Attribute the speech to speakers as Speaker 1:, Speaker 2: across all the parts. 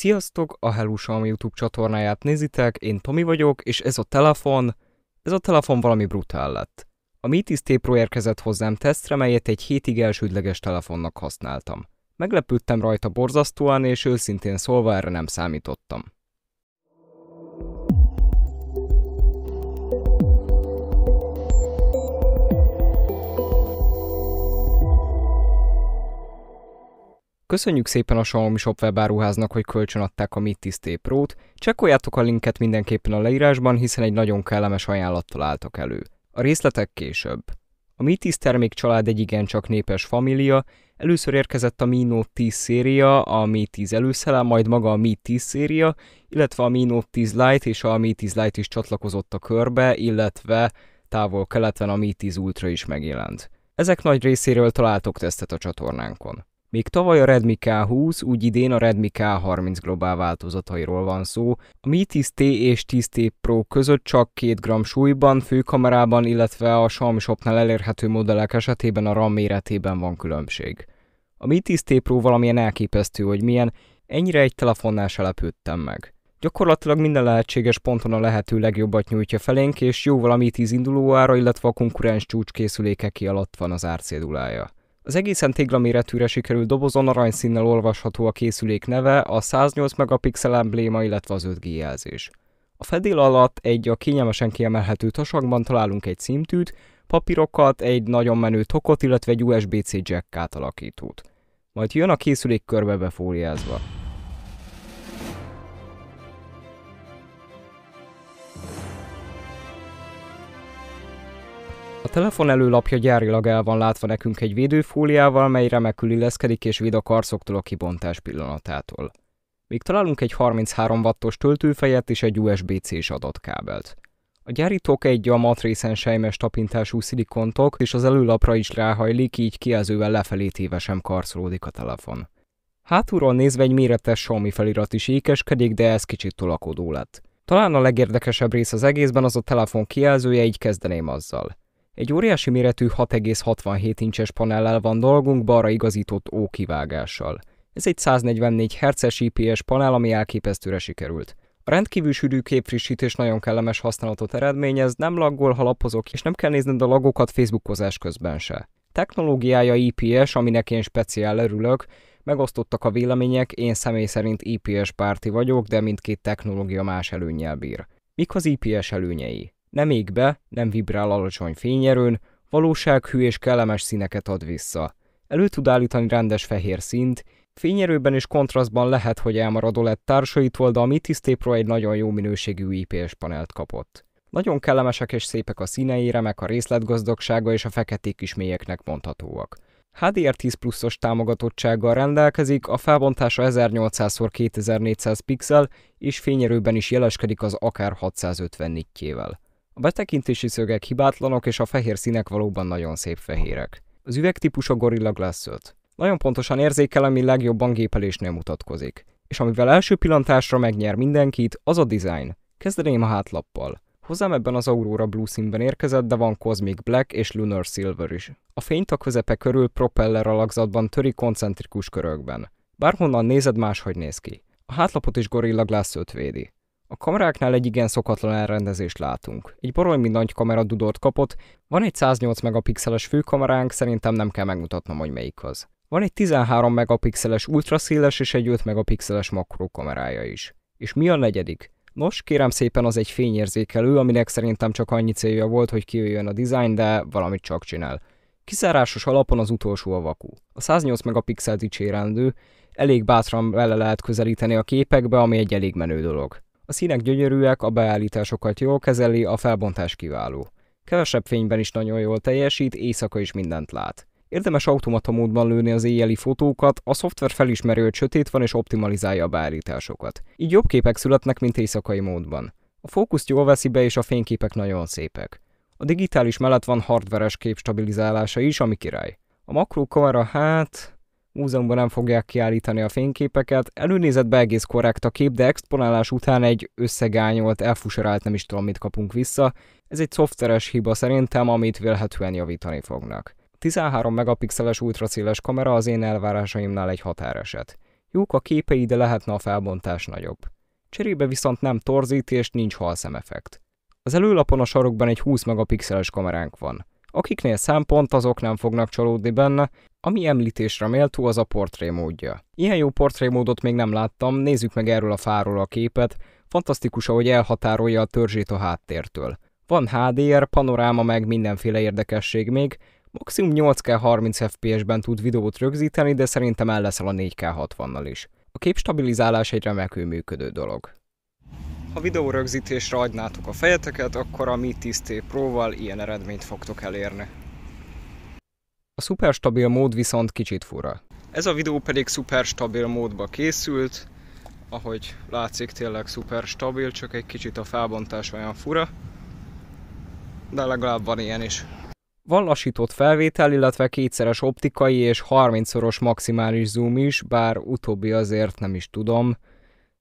Speaker 1: Sziasztok, a Helusalmi YouTube csatornáját nézitek, én Tomi vagyok, és ez a telefon, ez a telefon valami brutál lett. A Mitis t érkezett hozzám tesztre, melyet egy hétig elsődleges telefonnak használtam. Meglepődtem rajta borzasztóan, és őszintén szólva erre nem számítottam. Köszönjük szépen a Xiaomi Shop webáruháznak, hogy kölcsönadták a Mi 10T Pro-t, csekkoljátok a linket mindenképpen a leírásban, hiszen egy nagyon kellemes ajánlattal álltak elő. A részletek később. A Mi 10 termék család egy igencsak népes família, először érkezett a Mi Note 10 széria, a Mi 10 előszele, majd maga a Mi 10 széria, illetve a Mi Note 10 Lite és a Mi 10 Lite is csatlakozott a körbe, illetve távol keleten a Mi 10 Ultra is megjelent. Ezek nagy részéről találtok tesztet a csatornánkon. Még tavaly a Redmi K20, úgy idén a Redmi K30 globál változatairól van szó. A Mi 10T és 10T Pro között csak 2 gram súlyban, főkamerában, illetve a Xiaomi Shopnál elérhető modellek esetében a RAM méretében van különbség. A Mi 10T Pro valamilyen elképesztő, hogy milyen, ennyire egy telefonnál se lepődtem meg. Gyakorlatilag minden lehetséges ponton a lehető legjobbat nyújtja felénk, és jóval a Mi 10 indulóára, illetve a konkurens csúcskészülékeké alatt van az árcédulája. Az egészen téglaméretűre sikerült dobozon aranyszínnel olvasható a készülék neve, a 108 megapixel embléma, illetve az 5G jelzés. A fedél alatt egy a kényelmesen kiemelhető tasakban találunk egy címtűt, papírokat, egy nagyon menő tokot, illetve egy USB-C jack átalakítót. Majd jön a készülék körbe befóliázva. A telefon előlapja gyárilag el van látva nekünk egy védőfóliával, mely remekül illeszkedik és véd a karcoktól a kibontás pillanatától. Még találunk egy 33 wattos töltőfejet és egy USB-C-s adatkábelt. A gyárítók egy a matrészen sejmes tapintású szilikontok, és az előlapra is ráhajlik, így kijelzővel lefelé téve sem karcolódik a telefon. Hátulról nézve egy méretes Xiaomi felirat is ékeskedik, de ez kicsit tolakodó lett. Talán a legérdekesebb rész az egészben az a telefon kijelzője, így kezdeném azzal. Egy óriási méretű 6,67 incses panellel van dolgunk balra igazított ókivágással. Ez egy 144 Hz IPS panel, ami elképesztőre sikerült. A rendkívül sűrű képfrissítés nagyon kellemes használatot eredményez, nem laggol, ha lapozok, és nem kell nézned a lagokat Facebookozás közben se. Technológiája IPS, aminek én speciál örülök, megosztottak a vélemények, én személy szerint IPS párti vagyok, de mindkét technológia más előnyel bír. Mik az IPS előnyei? nem ég be, nem vibrál alacsony fényerőn, valósághű és kellemes színeket ad vissza. Elő tud állítani rendes fehér színt, fényerőben és kontrasztban lehet, hogy elmaradol egy társaitól, de a Mitis Pro egy nagyon jó minőségű IPS panelt kapott. Nagyon kellemesek és szépek a színei, remek a részletgazdagsága és a feketék is mélyeknek mondhatóak. HDR 10 pluszos támogatottsággal rendelkezik, a felbontása 1800x2400 pixel, és fényerőben is jeleskedik az akár 650 nittjével. A betekintési szögek hibátlanok, és a fehér színek valóban nagyon szép fehérek. Az üvegtípus a Gorilla Glass 5. Nagyon pontosan érzékel, ami legjobban gépelésnél mutatkozik. És amivel első pillantásra megnyer mindenkit, az a design. Kezdeném a hátlappal. Hozzám ebben az Aurora Blue színben érkezett, de van Cosmic Black és Lunar Silver is. A fényt a közepe körül propeller alakzatban töri koncentrikus körökben. Bárhonnan nézed máshogy néz ki. A hátlapot is Gorilla Glass 5 védi. A kameráknál egy igen szokatlan elrendezést látunk. Egy baromi nagy kamera dudort kapott, van egy 108 megapixeles főkameránk, szerintem nem kell megmutatnom, hogy melyik az. Van egy 13 megapixeles ultraszéles és egy 5 megapixeles makrokamerája is. És mi a negyedik? Nos, kérem szépen az egy fényérzékelő, aminek szerintem csak annyi célja volt, hogy kijöjjön a design, de valamit csak csinál. Kizárásos alapon az utolsó a vakú. A 108 megapixel dicsérendő, elég bátran vele lehet közelíteni a képekbe, ami egy elég menő dolog. A színek gyönyörűek, a beállításokat jól kezeli, a felbontás kiváló. Kevesebb fényben is nagyon jól teljesít, éjszaka is mindent lát. Érdemes automata módban lőni az éjjeli fotókat, a szoftver felismeri, hogy sötét van és optimalizálja a beállításokat. Így jobb képek születnek, mint éjszakai módban. A fókuszt jól veszi be és a fényképek nagyon szépek. A digitális mellett van hardveres kép stabilizálása is, ami király. A makró kamera hát múzeumban nem fogják kiállítani a fényképeket. Előnézetben egész korrekt a kép, de exponálás után egy összegányolt, elfuserált nem is tudom mit kapunk vissza. Ez egy szoftveres hiba szerintem, amit vélhetően javítani fognak. 13 megapixeles ultraszéles kamera az én elvárásaimnál egy határeset. Jók a képei, de lehetne a felbontás nagyobb. Cserébe viszont nem torzít és nincs effekt. Az előlapon a sarokban egy 20 megapixeles kameránk van. Akiknél szempont, azok nem fognak csalódni benne, ami említésre méltó az a portrémódja. Ilyen jó portrémódot még nem láttam, nézzük meg erről a fáról a képet, fantasztikus, ahogy elhatárolja a törzsét a háttértől. Van HDR, panoráma meg mindenféle érdekesség még, maximum 8K 30 FPS-ben tud videót rögzíteni, de szerintem el leszel a 4K 60-nal is. A stabilizálás egy remekül működő dolog. Ha videó rögzítésre adnátok a fejeteket, akkor a Mi 10T Pro-val ilyen eredményt fogtok elérni. A szuperstabil mód viszont kicsit fura. Ez a videó pedig szuperstabil módba készült, ahogy látszik tényleg szuperstabil, csak egy kicsit a felbontás olyan fura, de legalább van ilyen is. Van lassított felvétel, illetve kétszeres optikai és 30-szoros maximális zoom is, bár utóbbi azért nem is tudom,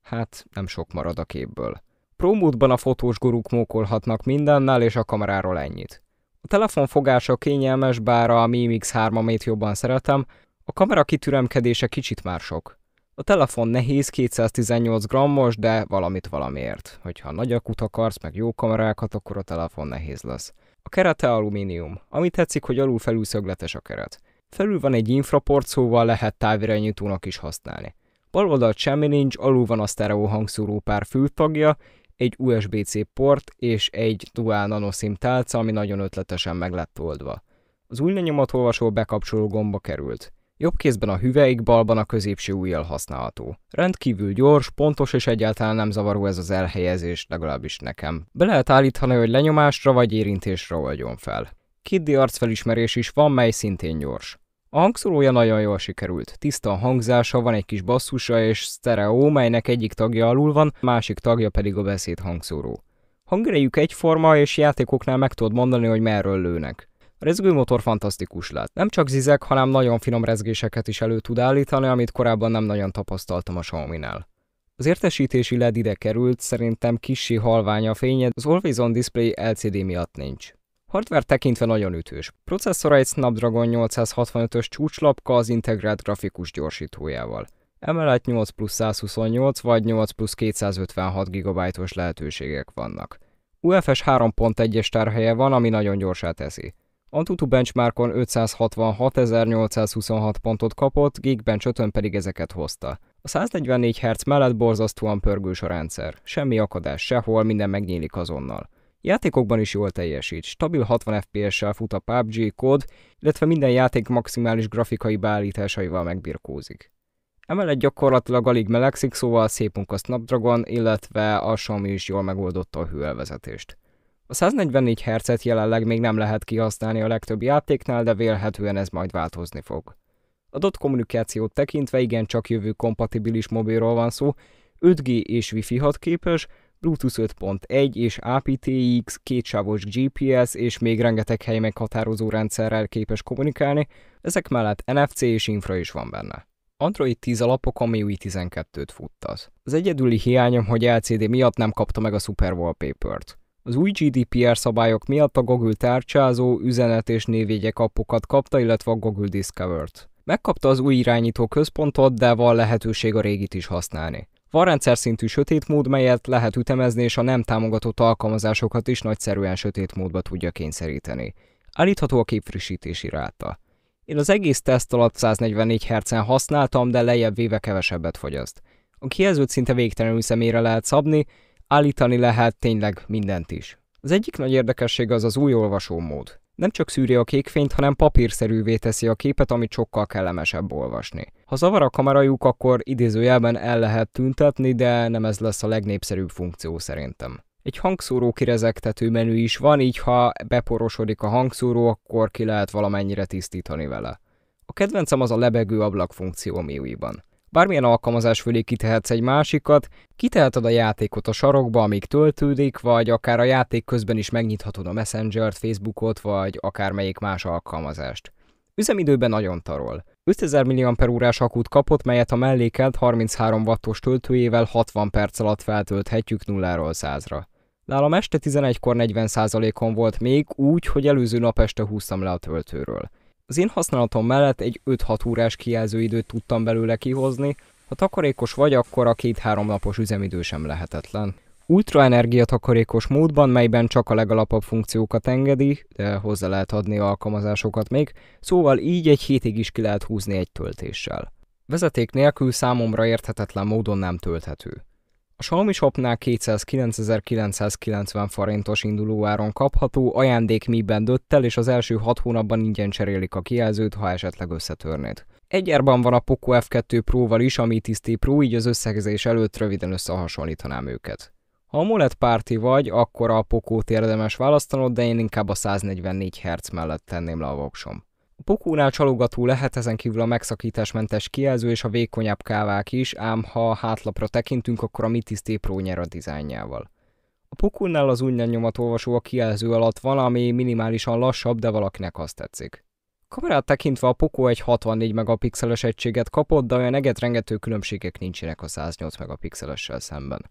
Speaker 1: hát nem sok marad a képből. Promódban a fotós guruk mókolhatnak mindennel és a kameráról ennyit. A telefonfogása kényelmes, bár a Mi Mix 3-amét jobban szeretem, a kamera kitüremkedése kicsit már sok. A telefon nehéz, 218 grammos, de valamit valamiért. Hogyha nagy akut akarsz, meg jó kamerákat, akkor a telefon nehéz lesz. A kerete alumínium, ami tetszik, hogy alul felül szögletes a keret. Felül van egy infraport, szóval lehet távirányítónak is használni. Bal oldalt semmi nincs, alul van a stereo hangszóró pár fültagja, egy USB-C port és egy dual nano sim tálca, ami nagyon ötletesen meg lett oldva. Az új lenyomatolvasó bekapcsoló gomba került. Jobb kézben a hüveik, balban a középső ujjal használható. Rendkívül gyors, pontos és egyáltalán nem zavaró ez az elhelyezés, legalábbis nekem. Be lehet állítani, hogy lenyomásra vagy érintésre oldjon fel. Kiddi arcfelismerés is van, mely szintén gyors. A hangszórója nagyon jól sikerült. Tiszta a hangzása, van egy kis basszusa és sztereó, melynek egyik tagja alul van, másik tagja pedig a beszéd hangszóró. Hangerejük egyforma, és játékoknál meg tudod mondani, hogy merről lőnek. A rezgőmotor fantasztikus lett. Nem csak zizek, hanem nagyon finom rezgéseket is elő tud állítani, amit korábban nem nagyon tapasztaltam a Xiaomi-nál. Az értesítési LED ide került, szerintem kissé halvány a fénye, az Always On Display LCD miatt nincs. Hardware tekintve nagyon ütős. Processzora egy Snapdragon 865-ös csúcslapka az integrált grafikus gyorsítójával. Emellett 8 plusz 128 vagy 8 plusz 256 GB-os lehetőségek vannak. UFS 3.1-es tárhelye van, ami nagyon gyorsá teszi. Antutu benchmarkon 566.826 pontot kapott, Geekbench 5 pedig ezeket hozta. A 144 Hz mellett borzasztóan pörgős a rendszer. Semmi akadás sehol, minden megnyílik azonnal. Játékokban is jól teljesít, stabil 60 FPS-sel fut a PUBG, kód, illetve minden játék maximális grafikai beállításaival megbirkózik. Emellett gyakorlatilag alig melegszik, szóval szép munka Snapdragon, illetve a Xiaomi is jól megoldotta a hőelvezetést. A 144 hz jelenleg még nem lehet kihasználni a legtöbb játéknál, de vélhetően ez majd változni fog. Adott kommunikációt tekintve igen csak jövő kompatibilis mobilról van szó, 5G és Wi-Fi 6 képes, Bluetooth 5.1 és APTX, kétsávos GPS és még rengeteg hely meghatározó rendszerrel képes kommunikálni, ezek mellett NFC és infra is van benne. Android 10 alapok a MIUI 12-t futtaz. Az egyedüli hiányom, hogy LCD miatt nem kapta meg a Super Wallpaper-t. Az új GDPR szabályok miatt a Google tárcsázó, üzenet és névjegyek appokat kapta, illetve a Google Discover-t. Megkapta az új irányító központot, de van lehetőség a régit is használni. Van rendszer szintű sötét mód, melyet lehet ütemezni, és a nem támogatott alkalmazásokat is nagyszerűen sötét módba tudja kényszeríteni. Állítható a képfrissítési ráta. Én az egész teszt alatt 144 Hz-en használtam, de lejjebb véve kevesebbet fogyaszt. A kijelzőt szinte végtelenül szemére lehet szabni, állítani lehet tényleg mindent is. Az egyik nagy érdekesség az az új olvasó mód. Nem csak szűri a kékfényt, hanem papírszerűvé teszi a képet, amit sokkal kellemesebb olvasni. Ha zavar a kamerajuk, akkor idézőjelben el lehet tüntetni, de nem ez lesz a legnépszerűbb funkció szerintem. Egy hangszóró kirezegtető menü is van, így ha beporosodik a hangszóró, akkor ki lehet valamennyire tisztítani vele. A kedvencem az a lebegő ablak funkció MIUI-ban. Bármilyen alkalmazás fölé kitehetsz egy másikat, kiteheted a játékot a sarokba, amíg töltődik, vagy akár a játék közben is megnyithatod a Messenger-t, Facebookot, vagy akár melyik más alkalmazást. Üzemidőben nagyon tarol. 5000 mAh akut kapott, melyet a mellékelt 33 wattos töltőjével 60 perc alatt feltölthetjük 0-ról 100-ra. Nálam este 11-kor 40%-on volt még, úgy, hogy előző nap este húztam le a töltőről. Az én használatom mellett egy 5-6 órás kijelzőidőt tudtam belőle kihozni, ha takarékos vagy, akkor a két 3 napos üzemidő sem lehetetlen. Ultra takarékos módban, melyben csak a legalapabb funkciókat engedi, de hozzá lehet adni alkalmazásokat még, szóval így egy hétig is ki lehet húzni egy töltéssel. Vezeték nélkül számomra érthetetlen módon nem tölthető. A Xiaomi Shopnál 209.990 forintos indulóáron kapható, ajándék miben el, és az első 6 hónapban ingyen cserélik a kijelzőt, ha esetleg összetörnéd. Egyárban van a Poco F2 Pro-val is, ami tiszti Pro, így az összegzés előtt röviden összehasonlítanám őket. Ha AMOLED párti vagy, akkor a Poco-t érdemes választanod, de én inkább a 144 Hz mellett tenném le a voksom pokónál csalogató lehet ezen kívül a megszakításmentes kijelző és a vékonyabb kávák is, ám ha hátlapra tekintünk, akkor a Mitis T Pro nyer a dizájnjával. A pokónál az úgynyan nyomatolvasó a kijelző alatt van, ami minimálisan lassabb, de valakinek azt tetszik. Kamerát tekintve a Poco egy 64 megapixeles egységet kapott, de olyan egetrengető különbségek nincsenek a 108 megapixelessel szemben.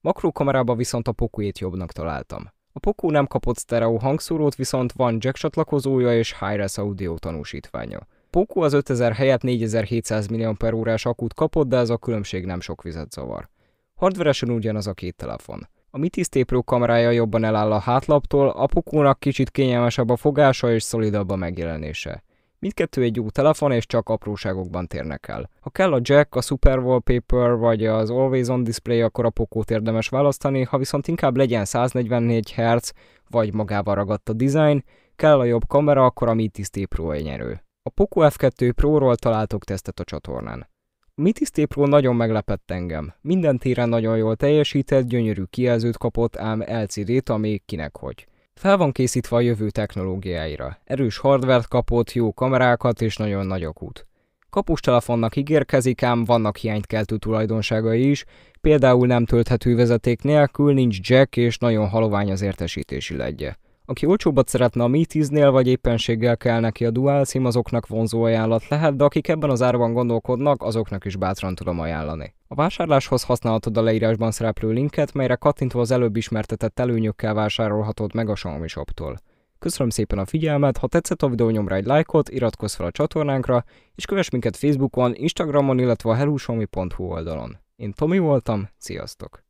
Speaker 1: Makrókamerában viszont a Pocoét jobbnak találtam. A Poco nem kapott stereo hangszórót, viszont van jack csatlakozója és Hi-Res audio tanúsítványa. Poco az 5000 helyett 4700 mah órás akut kapott, de ez a különbség nem sok vizet zavar. Hardveresen ugyanaz a két telefon. A Mitis T Pro kamerája jobban eláll a hátlaptól, a Pokónak kicsit kényelmesebb a fogása és szolidabb a megjelenése. Mindkettő egy jó telefon, és csak apróságokban térnek el. Ha kell a jack, a super wallpaper vagy az always on display, akkor a pokót érdemes választani, ha viszont inkább legyen 144 Hz, vagy magával ragadt a design, kell a jobb kamera, akkor a Mi 10 T Pro egy nyerő. A Poco F2 Pro-ról találtok tesztet a csatornán. A Mi 10 T Pro nagyon meglepett engem. Minden téren nagyon jól teljesített, gyönyörű kijelzőt kapott, ám LCD-t, ami kinek hogy. Fel van készítve a jövő technológiáira. Erős hardvert kapott, jó kamerákat és nagyon nagy akut. Kapus telefonnak ígérkezik, ám vannak hiányt keltő tulajdonságai is, például nem tölthető vezeték nélkül, nincs jack és nagyon halovány az értesítési legye. Aki olcsóbbat szeretne a Mi 10-nél, vagy éppenséggel kell neki a Dual SIM, azoknak vonzó ajánlat lehet, de akik ebben az árban gondolkodnak, azoknak is bátran tudom ajánlani. A vásárláshoz használhatod a leírásban szereplő linket, melyre kattintva az előbb ismertetett előnyökkel vásárolhatod meg a Xiaomi Shop-tól. Köszönöm szépen a figyelmet, ha tetszett a videó nyomra egy lájkot, iratkozz fel a csatornánkra, és kövess minket Facebookon, Instagramon, illetve a hellusomi.hu oldalon. Én Tomi voltam, sziasztok!